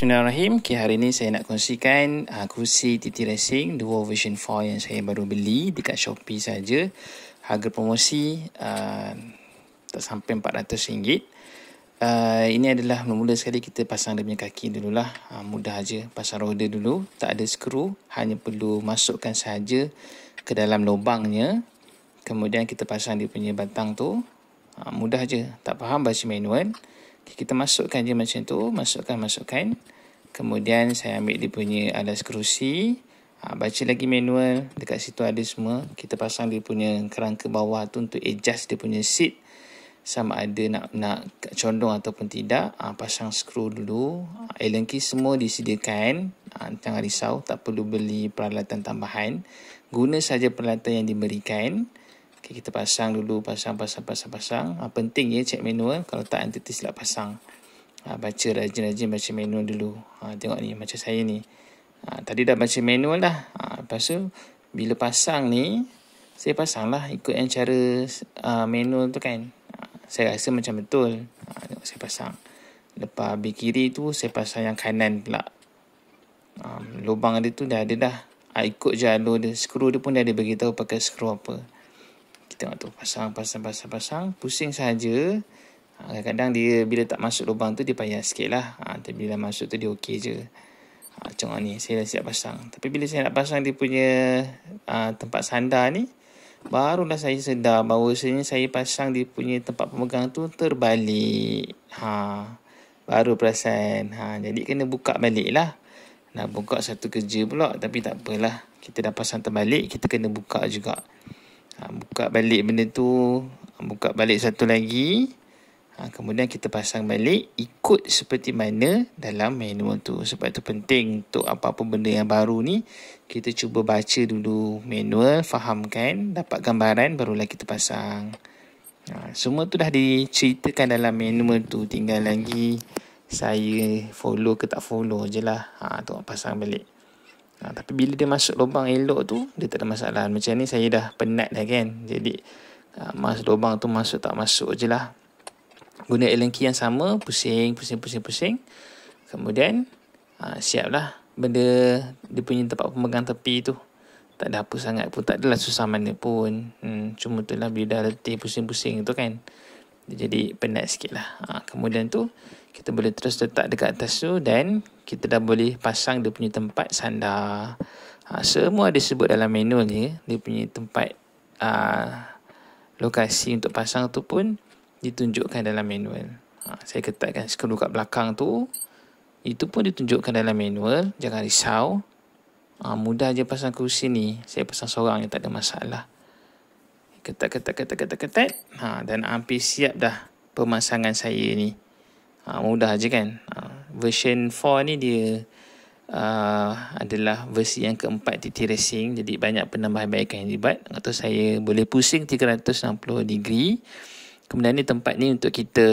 Bismillahirrahmanirrahim. Okay, hari ini saya nak kongsikan uh, ah, kursi TT Racing dua version 4 yang saya baru beli dekat Shopee saja. Harga promosi uh, tak sampai RM400. Uh, ah, ini adalah mula-mula sekali kita pasang dia punya kaki dululah. Uh, mudah aja pasang roda dulu. Tak ada skru. Hanya perlu masukkan saja ke dalam lubangnya. Kemudian kita pasang dia punya batang tu. Uh, mudah aja. Tak faham baca manual. Okay, kita masukkan je macam tu. Masukkan, masukkan. Kemudian saya ambil dia punya alas kerusi. Ha, baca lagi manual. Dekat situ ada semua. Kita pasang dia punya kerangka bawah tu untuk adjust dia punya seat. Sama ada nak nak condong ataupun tidak. Ha, pasang skru dulu. Ha, Allen key semua disediakan. Ha, jangan risau. Tak perlu beli peralatan tambahan. Guna saja peralatan yang diberikan. Okay, kita pasang dulu, pasang, pasang, pasang, pasang. Ha, penting ya, cek manual. Eh. Kalau tak, nanti tersilap pasang. Ha, baca rajin-rajin, baca manual dulu. Ha, tengok ni, macam saya ni. Ha, tadi dah baca manual dah. Ha, lepas tu, bila pasang ni, saya pasang lah ikut yang cara uh, manual tu kan. Ha, saya rasa macam betul. Ha, tengok, saya pasang. Lepas habis kiri tu, saya pasang yang kanan pula. Um, lubang dia tu dah ada dah. Ha, ikut jalur dia. Skru dia pun dah ada beritahu pakai skru Apa tengok tu pasang pasang pasang pasang pusing saja ha, kadang-kadang dia bila tak masuk lubang tu dia payah sikit lah ha, tapi bila masuk tu dia okey je ha, tengok ni saya dah siap pasang tapi bila saya nak pasang dia punya ha, tempat sandar ni barulah saya sedar bahawasanya saya pasang dia punya tempat pemegang tu terbalik ha, baru perasan ha, jadi kena buka balik lah nak buka satu kerja pula tapi tak apalah kita dah pasang terbalik kita kena buka juga Ha, buka balik benda tu ha, buka balik satu lagi ha, kemudian kita pasang balik ikut seperti mana dalam manual tu sebab tu penting untuk apa-apa benda yang baru ni kita cuba baca dulu manual fahamkan dapat gambaran barulah kita pasang ha, semua tu dah diceritakan dalam manual tu tinggal lagi saya follow ke tak follow je lah ha, tu pasang balik Ha, tapi bila dia masuk lubang elok tu, dia tak ada masalah. Macam ni saya dah penat dah kan. Jadi, ha, mas lubang tu masuk tak masuk je lah. Guna allen key yang sama, pusing, pusing, pusing, pusing. Kemudian, ha, siaplah benda dia punya tempat pemegang tepi tu. Tak ada apa sangat pun. Tak adalah susah mana pun. Hmm, cuma tu lah bila dah letih pusing-pusing tu kan. jadi penat sikit lah. Ha, kemudian tu, kita boleh terus letak dekat atas tu dan kita dah boleh pasang dia punya tempat sandar. Ha, semua disebut dalam manual ni. Dia punya tempat ha, lokasi untuk pasang tu pun ditunjukkan dalam manual. Ha, saya ketatkan skru kat belakang tu. Itu pun ditunjukkan dalam manual. Jangan risau. Ha, mudah je pasang kerusi ni. Saya pasang seorang yang tak ada masalah. Ketat, ketat, ketat, ketat, ketat. Ha, dan hampir siap dah pemasangan saya ni. Ha, mudah je kan? Ha, version 4 ni dia uh, adalah versi yang keempat TT Racing jadi banyak penambahbaikan yang dibuat atau saya boleh pusing 360 degree kemudian ni tempat ni untuk kita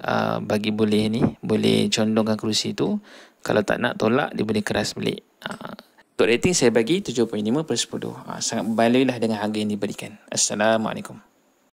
uh, bagi boleh ni boleh condongkan kerusi tu kalau tak nak tolak dia boleh keras balik uh, untuk rating saya bagi 7.5 per 10 uh, sangat berbaloi lah dengan harga yang diberikan Assalamualaikum